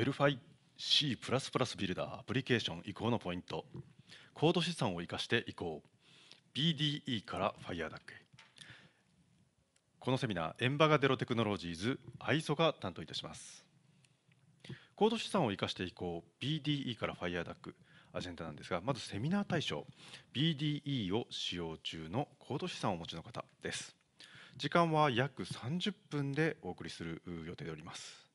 d e l p h C++ ビルダーアプリケーション移行のポイントコード資産を生かして移行 BDE から FireDAC このセミナーエンバガデロテクノロジーズ ISO が担当いたしますコード資産を生かして移行 BDE から FireDAC アジェンダなんですがまずセミナー対象 BDE を使用中のコード資産をお持ちの方です時間は約30分でお送りする予定でおります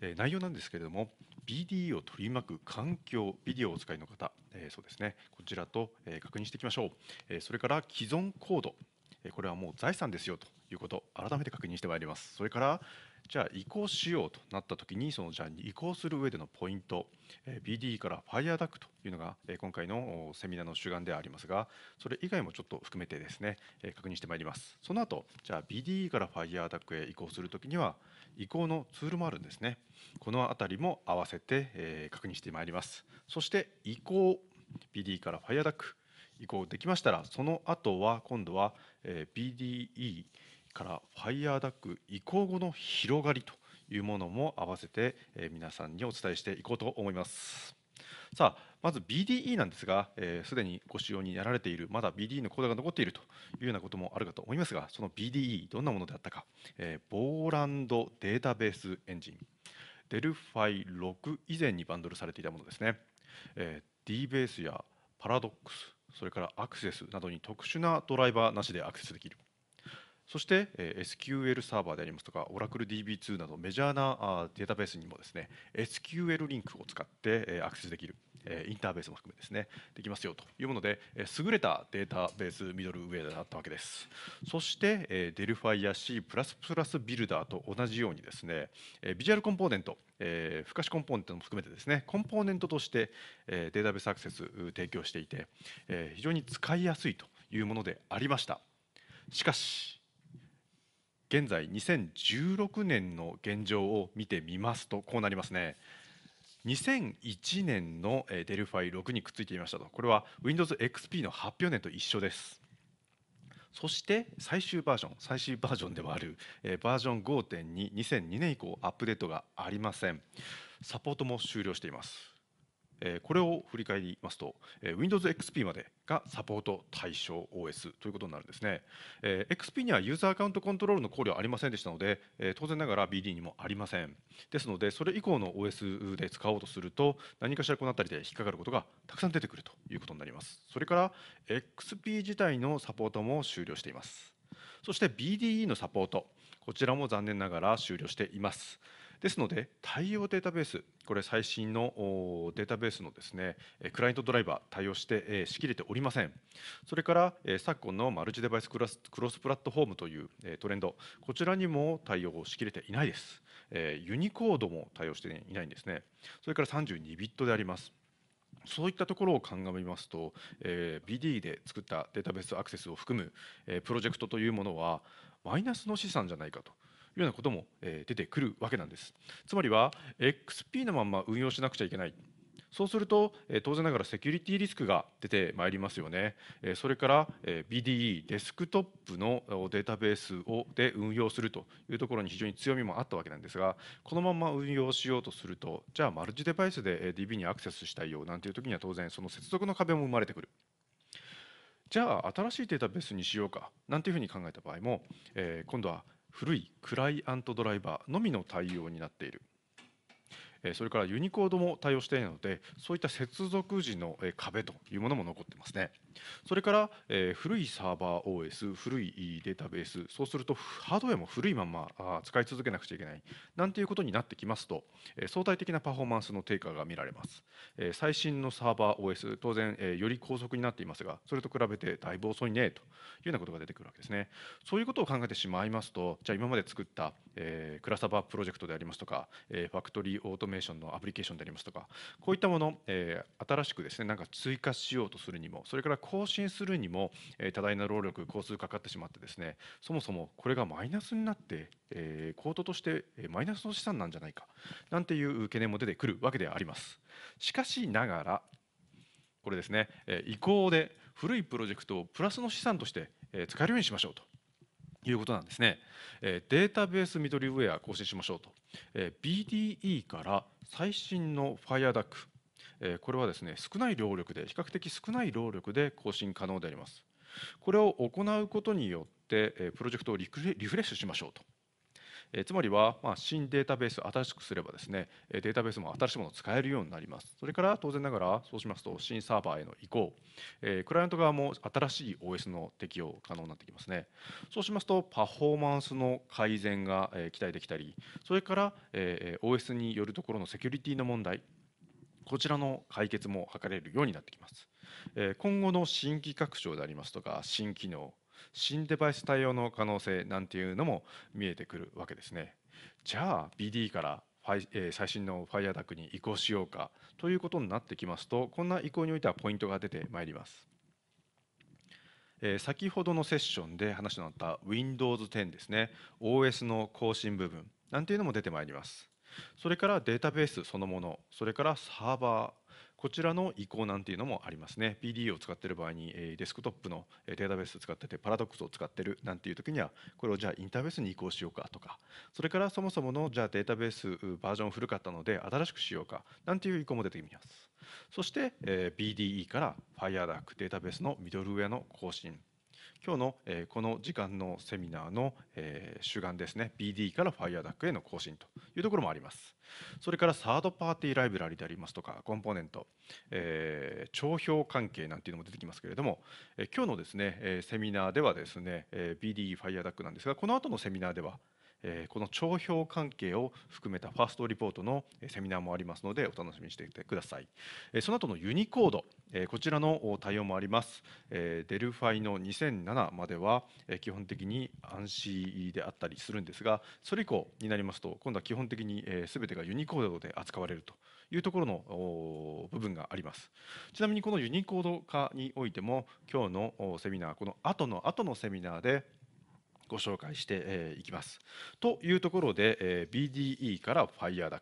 え内容なんですけれども BD を取り巻く環境ビデオをお使いの方、えそうですねこちらと、え確認していきましょう、えそれから既存コードこれはもう財産ですよということ改めて確認してまいりますそれからじゃあ移行しようとなった時にそのじゃあ移行する上でのポイント b d から FIREDAC というのが今回のセミナーの主眼でありますがそれ以外もちょっと含めてですね確認してまいりますその後じゃあ b d から FIREDAC へ移行する時には移行のツールもあるんですねこの辺りも合わせて確認してまいりますそして移行 BD から FIREDAC 移行できましたらその後は今度は BDE から f i r e d u c 移行後の広がりというものも合わせて皆さんにお伝えしていこうと思います。さあまず BDE なんですが、えー、すでにご使用になられている、まだ BDE のコードが残っているというようなこともあるかと思いますが、その BDE、どんなものであったか、えー、ボーランドデータベースエンジン、デルファイ6以前にバンドルされていたものですね、えー、DBase やパラドックス、それからアクセスなどに特殊なドライバーなしでアクセスできるそして SQL サーバーでありますとか OracleDB2 などメジャーなデータベースにもですね SQL リンクを使ってアクセスできるインターベースも含めですねできますよというもので優れたデータベースミドルウェアだったわけですそしてデルファイア C++ ビルダーと同じようにですねビジュアルコンポーネントえー、不可視コンポーネントも含めてですねコンポーネントとして、えデータベースアクセス提供していて、え非常に使いやすいというものでありましたしかし現在2016年の現状を見てみますとこうなりますね2001年の Delphi 6にくっついていましたとこれは Windows XP の発表年と一緒ですそして最終バージョン最終バージョンではあるバージョン5.22002年以降アップデートがありませんサポートも終了していますえこれを振り返りますと、え Windows XP までがサポート対象 OS ということになるんですね、え XP にはユーザーアカウントコントロールの考慮はありませんでしたので、え当然ながら BD にもありませんですのでそれ以降の OS で使おうとすると何かしらこの辺りで引っかかることがたくさん出てくるということになりますそれから XP 自体のサポートも終了していますそして BDE のサポートこちらも残念ながら終了していますですので、対応データベース、これ、最新のデータベースのですねクライアントドライバー、対応してしきれておりません。それから昨今のマルチデバイスクロスクロスプラットフォームというトレンド、こちらにも対応しきれていないです。ユニコードも対応していないんですね。それから32ビットであります。そういったところを鑑みますと、え BD で作ったデータベースアクセスを含む、えプロジェクトというものはマイナスの資産じゃないかとようなことも出てくるわけなんです。つまりは XP のまま運用しなくちゃいけないそうすると当然ながらセキュリティリスクが出てまいりますよね。それから BDE デスクトップのデータベースをで運用するというところに非常に強みもあったわけなんですがこのまま運用しようとするとじゃあマルチデバイスで DB にアクセスしたいよなんていう時には当然その接続の壁も生まれてくる。じゃあ新しいデータベースにしようかなんていうふうに考えた場合も、え今度は古いクライアントドライバーのみの対応になっているそれからユニコードも対応していないのでそういった接続時の壁というものも残ってますねそれから、え古いサーバー OS 古いデータベースそうするとハードウェアも古いままあ使い続けなくちゃいけないなんていうことになってきますと、え相対的なパフォーマンスの低下が見られます、え最新のサーバー OS 当然、えより高速になっていますがそれと比べてだいぶ遅いねというようなことが出てくるわけですねそういうことを考えてしまいますとじゃあ今まで作った、えクラサバプロジェクトでありますとか、えファクトリーオートメーションのアプリケーションでありますとかこういったもの、え新しくですねなんか追加しようとするにもそれから更新するにも多大な労力工数かかってしまってですねそもそもこれがマイナスになってコートとしてマイナスの資産なんじゃないかなんていう懸念も出てくるわけでありますしかしながらこれですね移行で古いプロジェクトをプラスの資産として使えるようにしましょうということなんですね。データベースミドルウェア更新しましょうと。BDE から最新の FireDuck えこれはですね少ない労力で比較的少ない労力で更新可能でありますこれを行うことによってえプロジェクトをリフレッシュしましょうとえつまりは、ま新データベース新しくすればですねデータベースも新しいものを使えるようになりますそれから当然ながらそうしますと新サーバーへの移行、えクライアント側も新しい OS の適用可能になってきますねそうしますとパフォーマンスの改善が、え期待できたりそれから、え OS によるところのセキュリティの問題こちらの解決も図れるようになってきます。今後の新規拡張でありますとか新機能新デバイス対応の可能性なんていうのも見えてくるわけですね。じゃあ BD から最新の FireDAC に移行しようかということになってきますとこんな移行においてはポイントが出てまいります。先ほどのセッションで話のあった Windows 10ですね OS の更新部分なんていうのも出てまいります。それからデータベースそのものそれからサーバーこちらの移行なんていうのもありますね PDE を使っている場合にデスクトップのデータベースを使っててパラドックスを使ってるなんていう時にはこれをじゃあインターフェースに移行しようかとかそれからそもそものじゃあデータベースバージョン古かったので新しくしようかなんていう移行も出てきますそして BDE から FireDAC データベースのミドルウェアの更新今日の、えこの時間のセミナーの、え主眼ですね BD から FireDAC への更新というところもありますそれからサードパーティーライブラリでありますとかコンポーネント、え帳票関係なんていうのも出てきますけれども、え今日のですね、えセミナーではですね、え BD FireDAC なんですがこの後のセミナーではこの帳票関係を含めたファーストリポートのセミナーもありますのでお楽しみにしていてくださいその後のユニコードこちらの対応もありますデルファイの2007までは基本的に暗視であったりするんですがそれ以降になりますと今度は基本的に全てがユニコードで扱われるというところの部分がありますちなみにこのユニコード化においても今日のセミナーこの後の後のセミナーでご紹介していきます。というところで BDE から FireDAC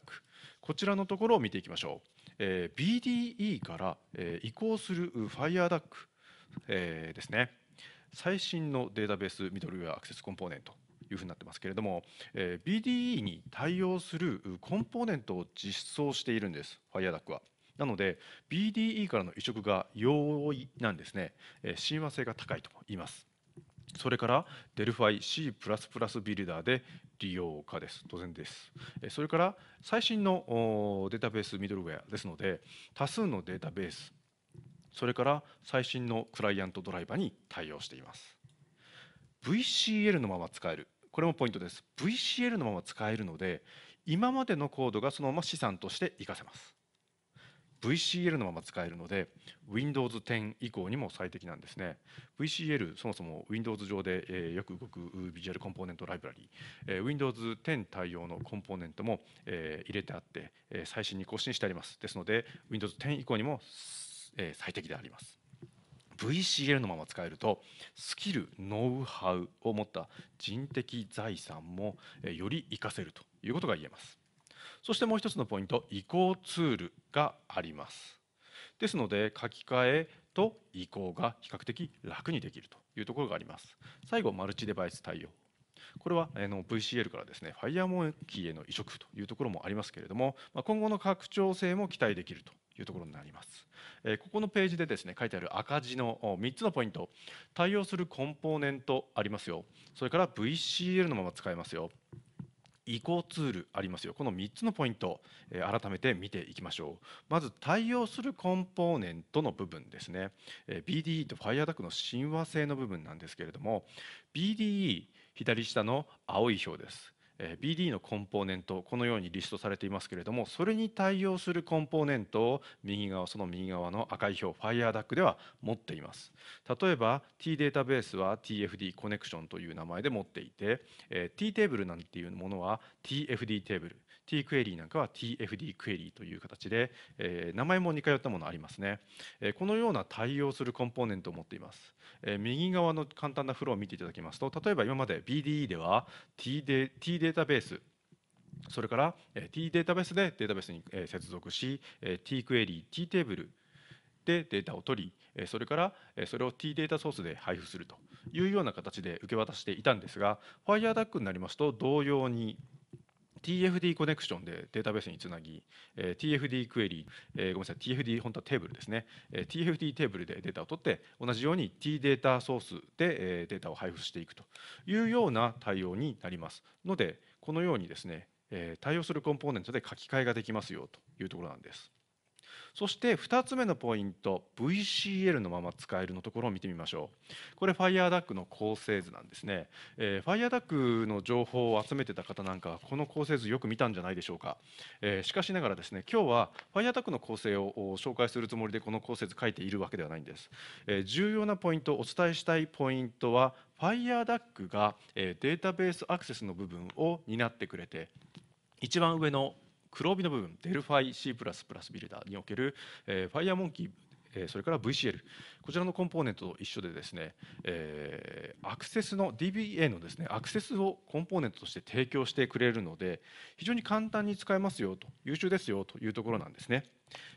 こちらのところを見ていきましょう。BDE から移行する FireDAC ですね最新のデータベースミドルウェアアクセスコンポーネントいうふうになってますけれども BDE に対応するコンポーネントを実装しているんです FireDAC は。なので BDE からの移植が容易なんですね親和性が高いと言いますそれから Delphi C++ ビルダーで利用可です。当然です。それから最新のデータベースミドルウェアですので、多数のデータベース、それから最新のクライアントドライバーに対応しています。VCL のまま使える。これもポイントです。VCL のまま使えるので、今までのコードがそのまま資産として活かせます。VCL のまま使えるので Windows 10以降にも最適なんですね VCL そもそも Windows 上で、えよく動くビジュアルコンポーネントライブラリー、え Windows 10対応のコンポーネントも、え入れてあって、え最新に更新してありますですので Windows 10以降にも、え最適であります VCL のまま使えるとスキルノウハウを持った人的財産もえより活かせるということが言えます。そしてもう一つのポイント移行ツールがありますですので書き換えと移行が比較的楽にできるというところがあります最後マルチデバイス対応これは VCL からですね FireMonkey への移植というところもありますけれども今後の拡張性も期待できるというところになります。ここのページでですね書いてある赤字の3つのポイント対応するコンポーネントありますよそれから VCL のまま使えますよ移行ツールありますよこの3つのポイント、えー、改めて見ていきましょうまず対応するコンポーネントの部分ですね、えー、BDE と FireDAC の親和性の部分なんですけれども BDE 左下の青い表です BD のコンポーネントこのようにリストされていますけれどもそれに対応するコンポーネントを右側その右側の赤い表 FireDAC では持っています例えば T データベースは TFD コネクションという名前で持っていて T テーブルなんていうものは TFD テーブル t クエリーなんかは tfd クエリーという形で、えー、名前も似通ったものありますね、えー、このような対応するコンポーネントを持っています、えー、右側の簡単なフローを見ていただきますと例えば今まで BDE では t デ t データベースそれから t データベースでデータベースに接続し t クエリー t テーブルでデータを取りそれからそれを T データソースで配布するというような形で受け渡していたんですが f i r e d u c になりますと同様に TFD コネクションでデータベースにつなぎ、えー、TFD クエリー、えー、ごめんなさい TFD 本当はテーブルですね、えー、TFD テーブルでデータを取って同じように T データソースで、えー、データを配布していくというような対応になりますのでこのようにですね、えー、対応するコンポーネントで書き換えができますよというところなんです。そして2つ目のポイント VCL のまま使えるのところを見てみましょうこれ FireDAC の構成図なんですね、えー、FireDAC の情報を集めてた方なんかはこの構成図よく見たんじゃないでしょうか、えー、しかしながらですね今日は FireDAC の構成を紹介するつもりでこの構成図書いているわけではないんです、えー、重要なポイントお伝えしたいポイントは FireDAC がデータベースアクセスの部分を担ってくれて一番上の黒帯の部分、Delphi C++ ビルダーにおける、えー、FireMonkey それから VCL、こちらのコンポーネントと一緒でですね、えー、アクセスの DBA のですねアクセスをコンポーネントとして提供してくれるので、非常に簡単に使えますよと、優秀ですよというところなんですね。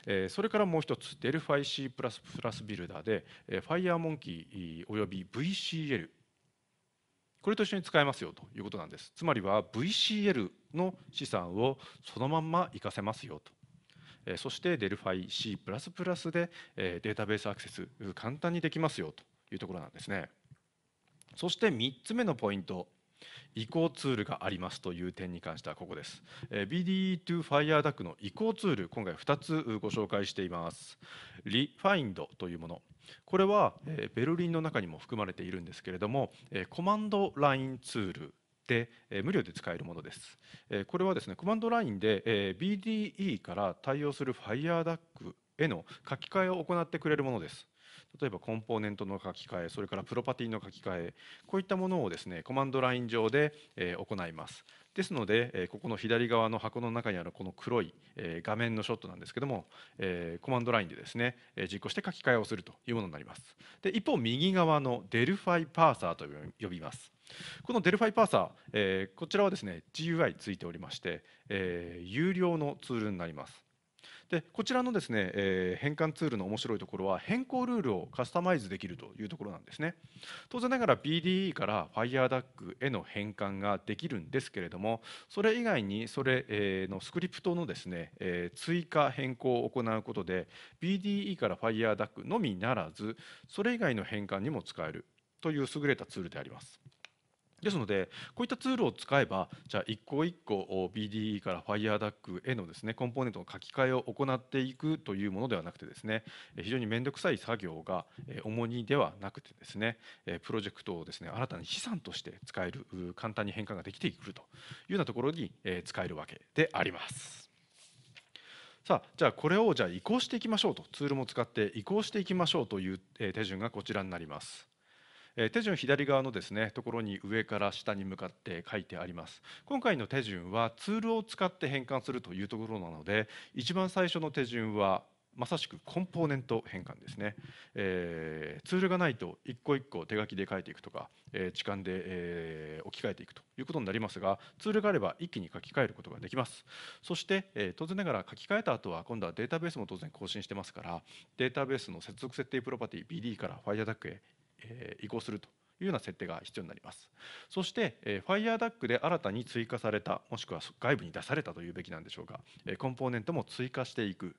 えー、それからもう一つ、Delphi C++ ビルダーで、え FireMonkey および VCL、これと一緒に使えますよということなんです。つまりは VCL の資産をそのまま活かせますよと。そして Delphi-C++ でデータベースアクセス簡単にできますよというところなんですね。そして3つ目のポイント移行ツールがありますという点に関してはここです BDE 2 FireDAC の移行ツール今回2つご紹介していますリファインドというものこれはベルリンの中にも含まれているんですけれどもコマンドラインツールて、無料で使えるものです。これはですね、コマンドラインで、BDE から対応する FireDAC への書き換えを行ってくれるものです。例えばコンポーネントの書き換えそれからプロパティの書き換えこういったものをですねコマンドライン上で行いますですのでここの左側の箱の中にあるこの黒い画面のショットなんですけどもコマンドラインでですね実行して書き換えをするというものになりますで一方右側のデルファイパーサーと呼びますこのデルファイパーサーこちらはですね GUI ついておりまして有料のツールになりますでこちらのですね、えー、変換ツールの面白いところは変更ルールをカスタマイズできるというところなんですね当然ながら BDE から f i r e d u c への変換ができるんですけれどもそれ以外にそれのスクリプトのですね、えー、追加変更を行うことで BDE から f i r e d u c のみならずそれ以外の変換にも使えるという優れたツールでありますですのでこういったツールを使えばじゃあ一個一個 BDE から f i r e d u c へのですねコンポーネントの書き換えを行っていくというものではなくてですね非常に面倒くさい作業が重荷ではなくてですねプロジェクトをですね新たに資産として使える簡単に変換ができてくるというようなところに使えるわけであります。さあじゃあこれをじゃあ移行していきましょうとツールも使って移行していきましょうという手順がこちらになります。手順左側のですねところに上から下に向かって書いてあります今回の手順はツールを使って変換するというところなので一番最初の手順はまさしくコンポーネント変換ですね、えー、ツールがないと一個一個手書きで書いていくとか、えー、痴漢で、えー、置き換えていくということになりますがツールがあれば一気に書き換えることができますそして、えー、当然ながら書き換えた後は今度はデータベースも当然更新してますからデータベースの接続設定プロパティ BD から f i r e d a c へ移行するというような設定が必要になりますそして f i r e d u c で新たに追加されたもしくは外部に出されたというべきなんでしょうかコンポーネントも追加していく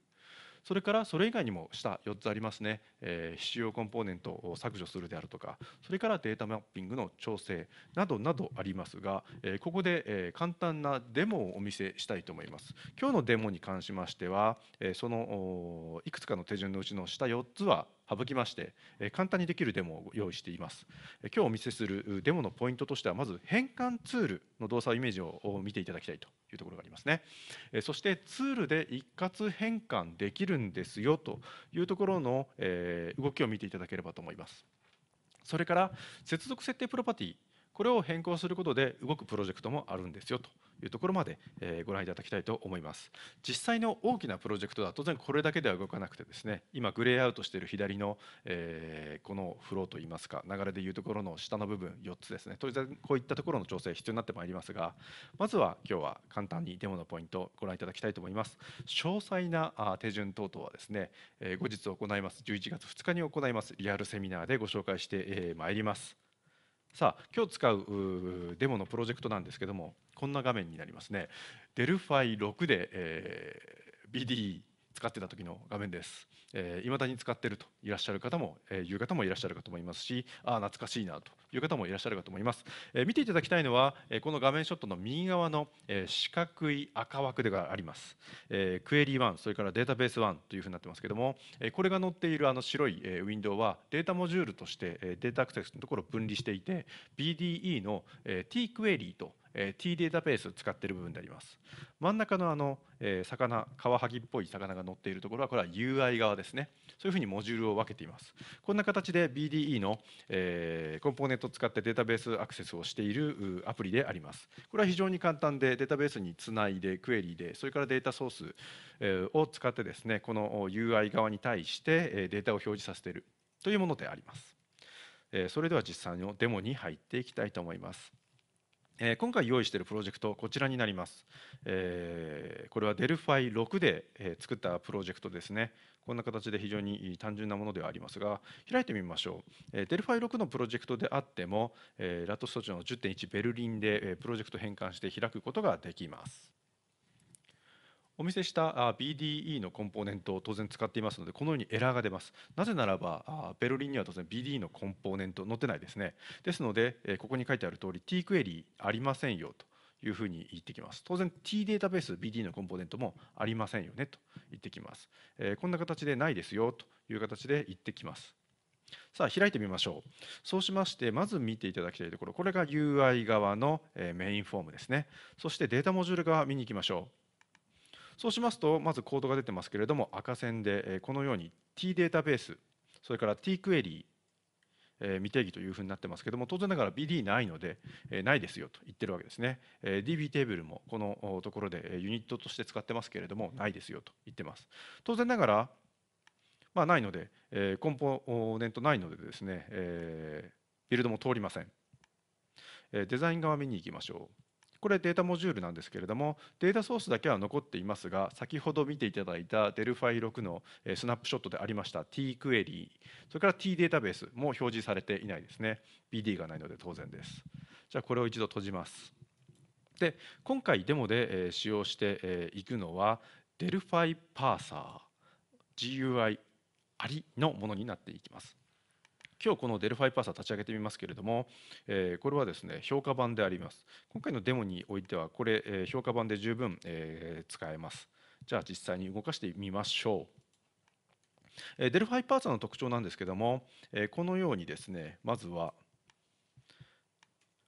それからそれ以外にも下4つありますね、えー、必要コンポーネントを削除するであるとかそれからデータマッピングの調整などなどありますが、えー、ここで、えー、簡単なデモをお見せしたいと思います今日のデモに関しましては、えー、そのいくつかの手順のうちの下4つは省きまして、簡単にできるデモを用意しています。今日お見せするデモのポイントとしては、まず変換ツールの動作イメージを見ていただきたいというところがありますね。そしてツールで一括変換できるんですよというところの動きを見ていただければと思います。それから接続設定プロパティこれを変更することで動くプロジェクトもあるんですよというところまでご覧いただきたいと思います実際の大きなプロジェクトは当然これだけでは動かなくてですね今グレーアウトしている左のこのフローといいますか流れでいうところの下の部分4つですね当然こういったところの調整必要になってまいりますがまずは今日は簡単にデモのポイントをご覧いただきたいと思います詳細な手順等々はですね後日行います11月2日に行いますリアルセミナーでご紹介してまいりますさあ今日使うデモのプロジェクトなんですけどもこんな画面になりますね。デルファイ6で、えー、使ってた時の画面です。えー、未だに使ってるといらっしゃる方も、えー、いう方もいらっしゃるかと思いますし、ああ懐かしいなという方もいらっしゃるかと思います。えー、見ていただきたいのは、えー、この画面ショットの右側の、えー、四角い赤枠でがあります。えー、クエリー1、それからデータベース1というふうになってますけども、えー、これが載っているあの白い、えー、ウィンドウはデータモジュールとして、えー、データアクセスのところを分離していて、BDE の、えー、T クエリーとえ T データベース使ってる部分であります真ん中のあの、え魚カワハギっぽい魚が乗っているところはこれは UI 側ですねそういうふうにモジュールを分けていますこんな形で BDE の、えコンポーネントを使ってデータベースアクセスをしているアプリでありますこれは非常に簡単でデータベースにつないでクエリでそれからデータソース、えを使ってですねこの UI 側に対してデータを表示させているというものでありますそれでは実際のデモに入っていきたいと思いますえ今回用意しているプロジェクトこちらになります、えこれは Delphi6 で、え作ったプロジェクトですねこんな形で非常に単純なものではありますが開いてみましょう、え Delphi6 のプロジェクトであっても、えラトストチの10.1ベルリンで、えプロジェクト変換して開くことができますお見せした BDE のコンポーネントを当然使っていますのでこのようにエラーが出ますなぜならばベルリンには当然 BDE のコンポーネント載ってないですねですのでここに書いてある通り T クエリーありませんよというふうに言ってきます当然 T データベース BD のコンポーネントもありませんよねと言ってきますこんな形でないですよという形で言ってきますさあ開いてみましょうそうしましてまず見ていただきたいところこれが UI 側のメインフォームですねそしてデータモジュール側見に行きましょうそうしますとまずコードが出てますけれども赤線でこのように T データベースそれから T クエリーえ未定義というふうになってますけども当然ながら BD ないので、えないですよと言ってるわけですね、え DB テーブルもこのところでユニットとして使ってますけれどもないですよと言ってます当然ながら、まあ、ないので、えコンポーネントないのでですね、えビルドも通りません、えデザイン側見に行きましょうこれデータモジュールなんですけれどもデータソースだけは残っていますが先ほど見ていただいた Delphi6 のスナップショットでありました T クエリーそれから T データベースも表示されていないですね BD がないので当然ですじゃあこれを一度閉じますで今回デモで使用していくのは Delphi パーサー GUI ありのものになっていきます今日このデルファイパーサー立ち上げてみますけれども、えこれはですね評価版であります今回のデモにおいてはこれ、え評価版で十分、え使えますじゃあ実際に動かしてみましょうえデルファイパーサーの特徴なんですけどもえこのようにですねまずは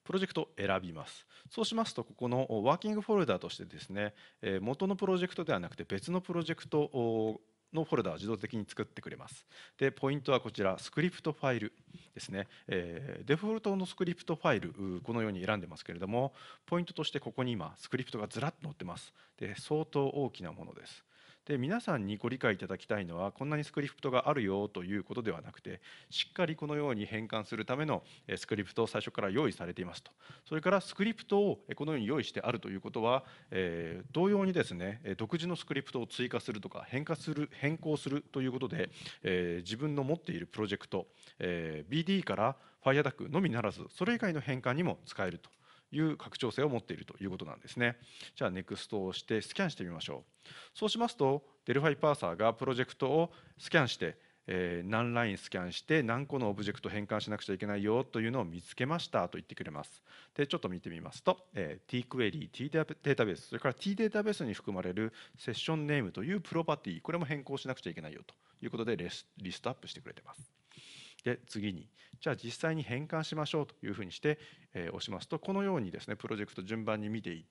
プロジェクトを選びますそうしますとここのワーキングフォルダとしてですねえ元のプロジェクトではなくて別のプロジェクトのフォルダを自動的に作ってくれます。でポイントはこちらスクリプトファイルですね、えー、デフォルトのスクリプトファイルこのように選んでますけれどもポイントとしてここに今スクリプトがずらっと載ってますで相当大きなものですで皆さんにご理解いただきたいのはこんなにスクリプトがあるよということではなくてしっかりこのように変換するためのスクリプトを最初から用意されていますとそれからスクリプトをこのように用意してあるということは、えー、同様にですね独自のスクリプトを追加するとか変化する変更するということで、えー、自分の持っているプロジェクト、えー、BD から FireDAC のみならずそれ以外の変換にも使えるという拡張性を持っているということなんですね。じゃあ NEXT を押してスキャンしてみましょう。そうしますと Delphi パーサーがプロジェクトをスキャンしてえー、何ラインスキャンして何個のオブジェクト変換しなくちゃいけないよというのを見つけましたと言ってくれます。でちょっと見てみますと、えー、t クエリー t データベースそれから t データベースに含まれるセッションネームというプロパティこれも変更しなくちゃいけないよということでレスリストアップしてくれてます。で次にじゃあ実際に変換しましょうというふうにして、え押しますとこのようにですねプロジェクト順番に見ていっ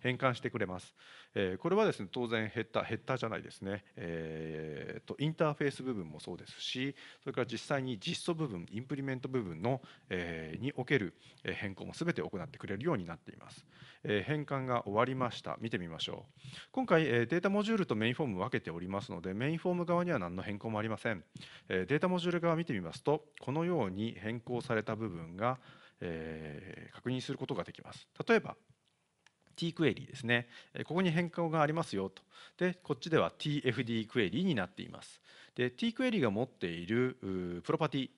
て返してくれます。えー、これはですね当然ヘッダーヘッダーじゃないですね、えーと、インターフェース部分もそうですしそれから実際に実装部分インプリメント部分の、えー、における変更も全て行ってくれるようになっています、えー、変換が終わりました見てみましょう今回、えー、データモジュールとメインフォーム分けておりますのでメインフォーム側には何の変更もありません、えー、データモジュール側見てみますとこのように変更された部分が、えー、確認することができます例えば t クエリですねここに変更がありますよとでこっちでは tfd クエリになっていますで t クエリが持っているプロパティ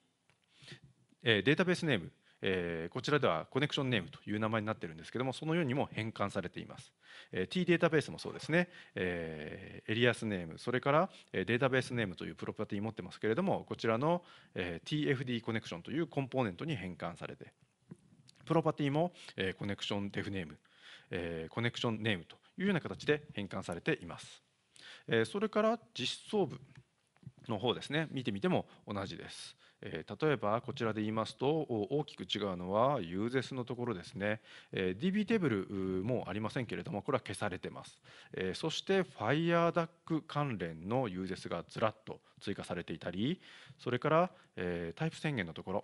データベースネームえこちらではコネクションネームという名前になってるんですけどもそのようにも変換されています、え T データベースもそうですね、えエリアスネームそれからデータベースネームというプロパティ持ってますけれどもこちらの、え TFD コネクションというコンポーネントに変換されてプロパティも、えコネクションデフネームえー、コネクションネームというような形で変換されています。えー、それから実装部の方ですね見てみても同じです。例えばこちらで言いますと大きく違うのはユーゼスのところですね DB テーブルもありませんけれどもこれは消されてますそして FireDAC 関連のユーゼスがずらっと追加されていたりそれからタイプ宣言のところ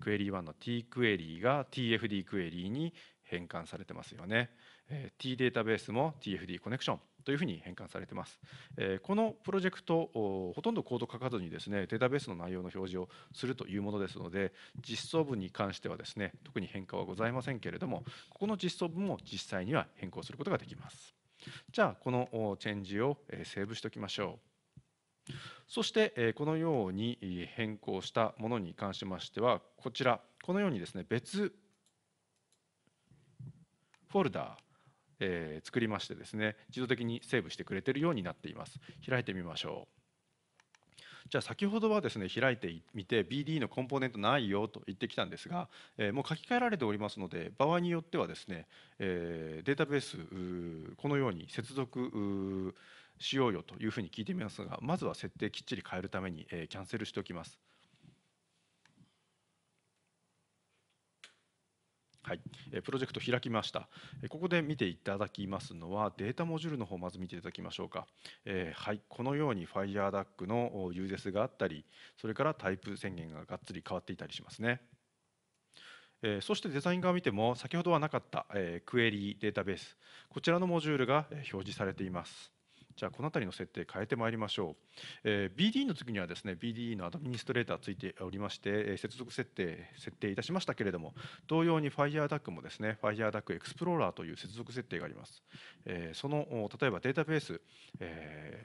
クエリー1の T クエリーが TFD クエリーに変換されてますよね。え T データベースも TFD コネクションというふうに変換されてます。えこのプロジェクトほとんどコード書かずにですねデータベースの内容の表示をするというものですので実装文に関してはですね特に変化はございませんけれどもここの実装文も実際には変更することができます。じゃあこのチェンジをセーブしておきましょう。そしてこのように変更したものに関しましてはこちらこのようにですね別フォルダー、え作りましてですね自動的にセーブしてくれているようになっています開いてみましょうじゃあ先ほどはですね開いてみて BD のコンポーネントないよと言ってきたんですが、えもう書き換えられておりますので場合によってはですね、えデータベースこのように接続しようよというふうに聞いてみますがまずは設定きっちり変えるために、えキャンセルしておきます。はい、プロジェクト開きました。ここで見ていただきますのはデータモジュールの方まず見ていただきましょうか。えー、はい、このように FireDAC の USS があったり、それからタイプ宣言ががっつり変わっていたりしますね。えー、そしてデザイン側を見ても先ほどはなかった、えー、クエリデータベースこちらのモジュールが表示されています。じゃあこの辺りの設定変えてまいりましょう、えー、BDE の次にはですね BDE のアドミニストレーターついておりまして、えー、接続設定設定いたしましたけれども同様に FireDAC もですね FireDAC エクスプローラーという接続設定があります、えー、その例えばデータベース、え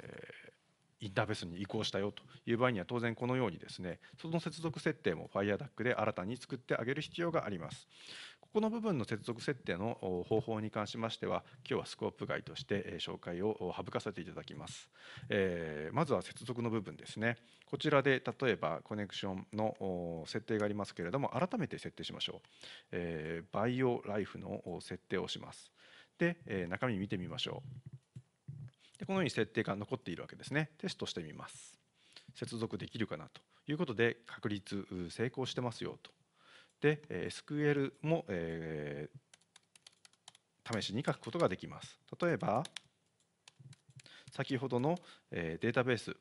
インターフェースに移行したよという場合には当然このようにですねその接続設定も FireDAC で新たに作ってあげる必要がありますこの部分の接続設定の方法に関しましては今日はスコープ外として紹介を省かせていただきます、えー、まずは接続の部分ですねこちらで例えばコネクションの設定がありますけれども改めて設定しましょう、えー、バイオライフの設定をしますで、え中身見てみましょうでこのように設定が残っているわけですねテストしてみます接続できるかなということで確率成功してますよとで、SQL も、えー、試しに書くことができます。例えば、先ほどの、えデータベース、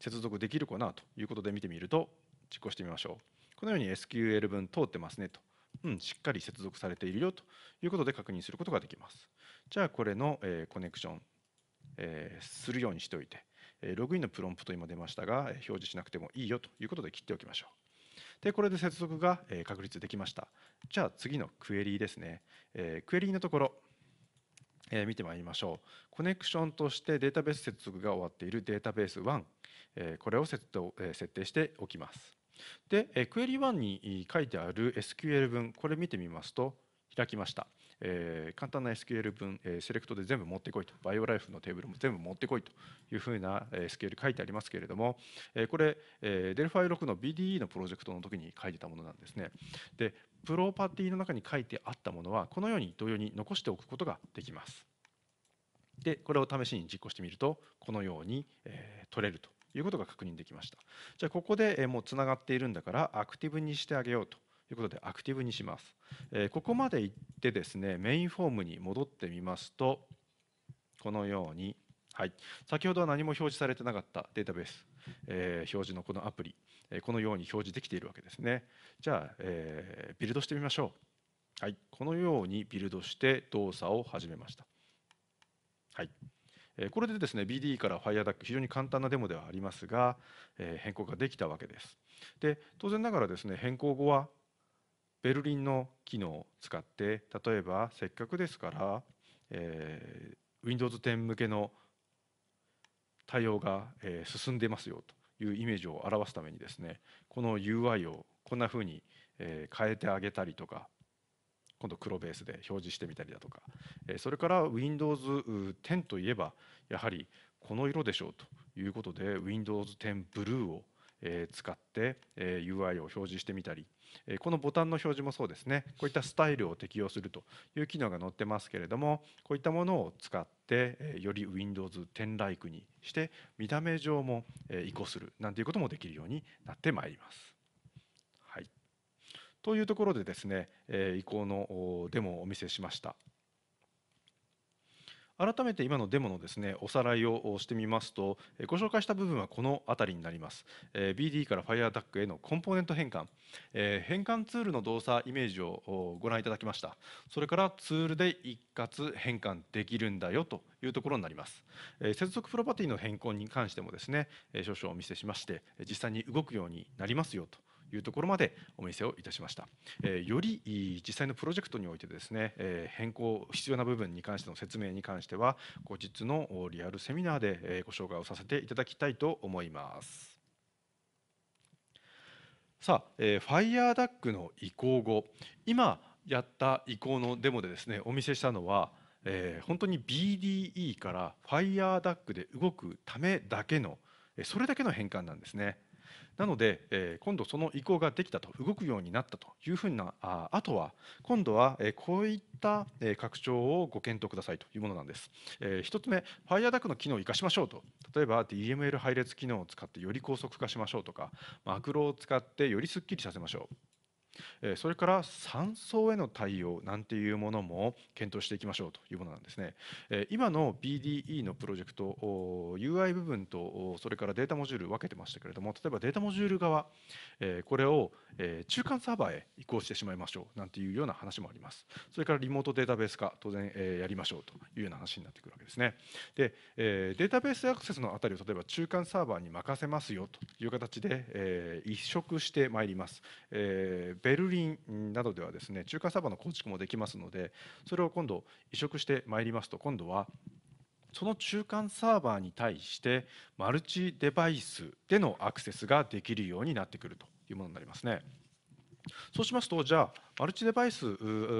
接続できるかなということで見てみると、実行してみましょう。このように SQL 分通ってますねと。うん、しっかり接続されているよということで確認することができます。じゃあこれの、えコネクション、えするようにしておいて、ログインのプロンプト今出ましたが、表示しなくてもいいよということで切っておきましょう。でこれで接続が確立できましたじゃあ次のクエリですね、えクエリのところ、え見てまいりましょうコネクションとしてデータベース接続が終わっているデータベース1、えこれを設定しておきますでクエリ1に書いてある SQL 文これ見てみますと開きましたえー、簡単な SQL 文、えー、セレクトで全部持ってこいと、バイオライフのテーブルも全部持ってこいというふうな SQL 書いてありますけれども、えー、これ、えー、Delphi6 の BDE のプロジェクトの時に書いてたものなんですね。で、プロパティの中に書いてあったものは、このように同様に残しておくことができます。で、これを試しに実行してみると、このように、えー、取れるということが確認できました。じゃあ、ここで、えー、もうつながっているんだから、アクティブにしてあげようということでアクティブにします。えここまで行ってですねメインフォームに戻ってみますとこのように、はい、先ほどは何も表示されてなかったデータベース、えー、表示のこのアプリ、えこのように表示できているわけですね。じゃあ、えー、ビルドしてみましょう。はい、このようにビルドして動作を始めました。はい、これでですね b d から f i r e d u c 非常に簡単なデモではありますが変更ができたわけです。で当然ながらですね変更後はベルリンの機能を使って例えばせっかくですから、えー、Windows 10向けの対応が、えー、進んでますよというイメージを表すためにですねこの UI をこんなふうに、えー、変えてあげたりとか今度黒ベースで表示してみたりだとか、えー、それから Windows10 といえばやはりこの色でしょうということで Windows10 ブルーを使って UI を表示してみたりこのボタンの表示もそうですねこういったスタイルを適用するという機能が載ってますけれどもこういったものを使ってより Windows10 ライクにして見た目上も移行するなんていうこともできるようになってまいります。はい、というところでですね移行のデモをお見せしました。改めて今のデモのですねおさらいをしてみますとご紹介した部分はこの辺りになります BD から FireDAC へのコンポーネント変換変換ツールの動作イメージをご覧いただきましたそれからツールで一括変換できるんだよというところになります接続プロパティの変更に関してもですね少々お見せしまして実際に動くようになりますよというところまでお見せをいたしました。えより実際のプロジェクトにおいてですね、え変更必要な部分に関しての説明に関しては後日のリアルセミナーでご紹介をさせていただきたいと思います。さあ、えー、FireDAC の移行後今やった移行のデモでですねお見せしたのは、えー、本当に BDE から FireDAC で動くためだけのそれだけの変換なんですね。なので、え今度その移行ができたと動くようになったというふうなああとは今度は、えこういった拡張をご検討くださいというものなんです。え1つ目 FireDAC の機能を生かしましょうと例えば DML 配列機能を使ってより高速化しましょうとかマクロを使ってよりすっきりさせましょうそれから酸素への対応なんていうものも検討していきましょうというものなんですね。今の BDE のプロジェクト UI 部分とそれからデータモジュール分けてましたけれども例えばデータモジュール側これを中間サーバーへ移行してしまいましょうなんていうような話もあります。それからリモートデータベース化当然やりましょうというような話になってくるわけですね。でデータベースアクセスのあたりを例えば中間サーバーに任せますよという形で移植してまいります。ベルリンなどではですね中間サーバーの構築もできますのでそれを今度移植してまいりますと今度はその中間サーバーに対してマルチデバイスでのアクセスができるようになってくるというものになりますね。そうしますと、じゃあ、マルチデバイス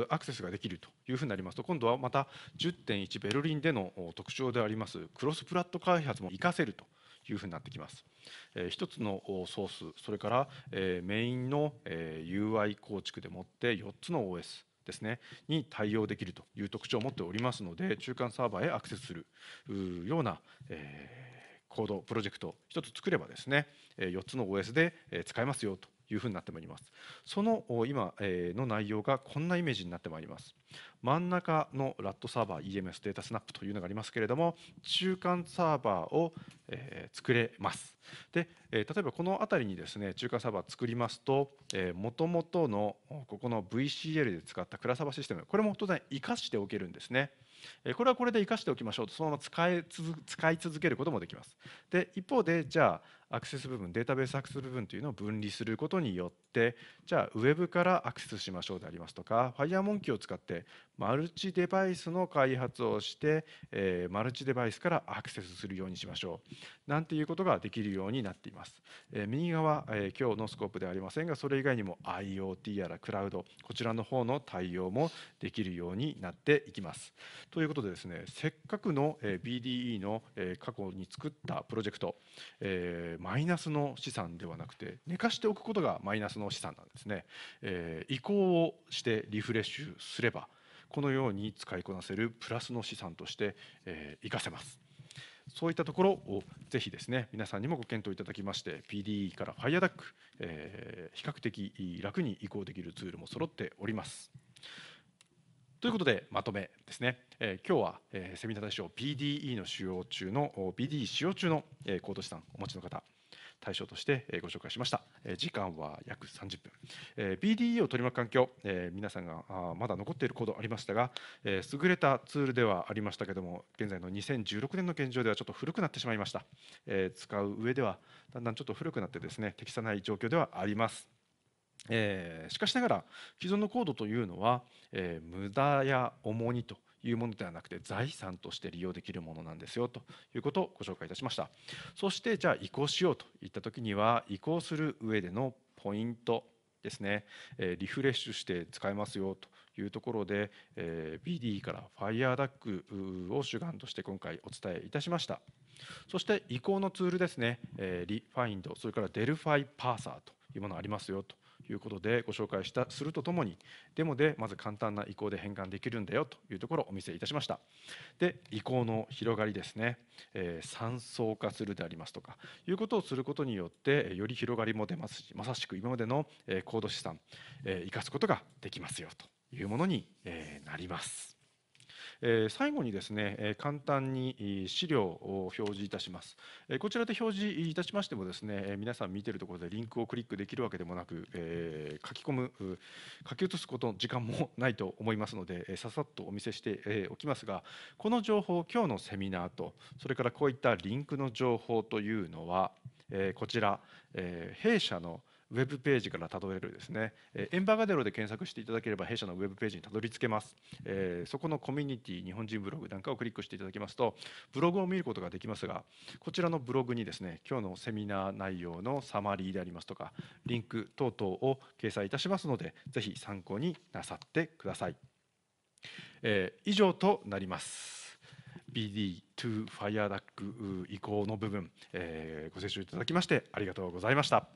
アクセスができるというふうになりますと、今度はまた10.1ベルリンでの特徴であります、クロスプラット開発も活かせるというふうになってきます。え一つのソースそれから、えメインの、え UI 構築でもって4つの OS ですねに対応できるという特徴を持っておりますので中間サーバーへアクセスするような、えコードプロジェクト1つ作ればですね4つの OS で使えますよというふうになってまいります。その今の内容がこんなイメージになってまいります。真ん中の RAT サーバー EMS データスナップというのがありますけれども、中間サーバーを作れます。で例えばこの辺りにですね中間サーバー作りますともともとのここの VCL で使ったクラサバシステムこれも当然生かしておけるんですね。これはこれで生かしておきましょうとそのまま使い続けることもできます。で一方でじゃあアクセス部分データベースアクセス部分というのを分離することによってじゃあウェブからアクセスしましょうでありますとか FireMonkey を使ってマルチデバイスの開発をして、えー、マルチデバイスからアクセスするようにしましょうなんていうことができるようになっています、えー、右側、えー、今日のスコープではありませんがそれ以外にも IoT やらクラウドこちらの方の対応もできるようになっていきますということでですねせっかくの BDE の過去に作ったプロジェクト、えーマイナスの資産ではなくて寝かしておくことがマイナスの資産なんですね、えー、移行をしてリフレッシュすればこのように使いこなせるプラスの資産として活、えー、かせますそういったところをぜひですね皆さんにもご検討いただきまして PDE から FIREDAC、えー、比較的楽に移行できるツールも揃っておりますということでまとめですね、えー、今日は、えー、セミナー大賞 PDE の使用中の PDE 使用中の、えー、コード資産お持ちの方対象としてご紹介しました。時間は約30分。BDE を取り巻く環境、皆さんがまだ残っているコードありましたが、優れたツールではありましたけども、現在の2016年の現状ではちょっと古くなってしまいました。使う上ではだんだんちょっと古くなってですね、適さない状況ではあります。えしかしながら既存のコードというのは、え無駄や重荷というものではなくて財産として利用できるものなんですよということをご紹介いたしましたそしてじゃあ移行しようといった時には移行する上でのポイントですねリフレッシュして使えますよというところで b d から f i r e d u c を主眼として今回お伝えいたしましたそして移行のツールですねリファインドそれから DelphiParser というものありますよということでご紹介したするとともにデモでまず簡単な移行で変換できるんだよというところをお見せいたしましたで移行の広がりですね、えー、三層化するでありますとかいうことをすることによってより広がりも出ますしまさしく今までのコード資産生かすことができますよというものになります最後にですね、簡単に資料を表示いたします。こちらで表示いたしましてもですね、皆さん見ているところでリンクをクリックできるわけでもなく、書き込む、書き写すことの時間もないと思いますので、ささっとお見せしておきますが、この情報、今日のセミナーと、それからこういったリンクの情報というのは、こちら、弊社のウェブページからたどれるですね、えエンバーガデロで検索していただければ弊社のウェブページにたどり着けます、えそこのコミュニティ日本人ブログなんかをクリックしていただきますとブログを見ることができますがこちらのブログにですね今日のセミナー内容のサマリーでありますとかリンク等々を掲載いたしますのでぜひ参考になさってください、え以上となります BD2 ファイアダック移行の部分、えー、ご清聴いただきましてありがとうございました。